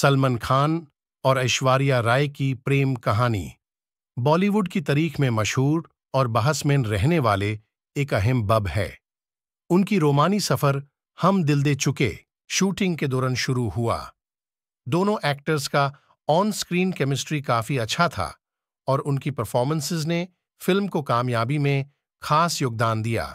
सलमान खान और ऐश्वर्या राय की प्रेम कहानी बॉलीवुड की तारीख में मशहूर और बहसमैन रहने वाले एक अहम बब है उनकी रोमानी सफर हम दिल दे चुके शूटिंग के दौरान शुरू हुआ दोनों एक्टर्स का ऑन स्क्रीन केमिस्ट्री काफी अच्छा था और उनकी परफॉर्मेंसेज ने फिल्म को कामयाबी में खास योगदान दिया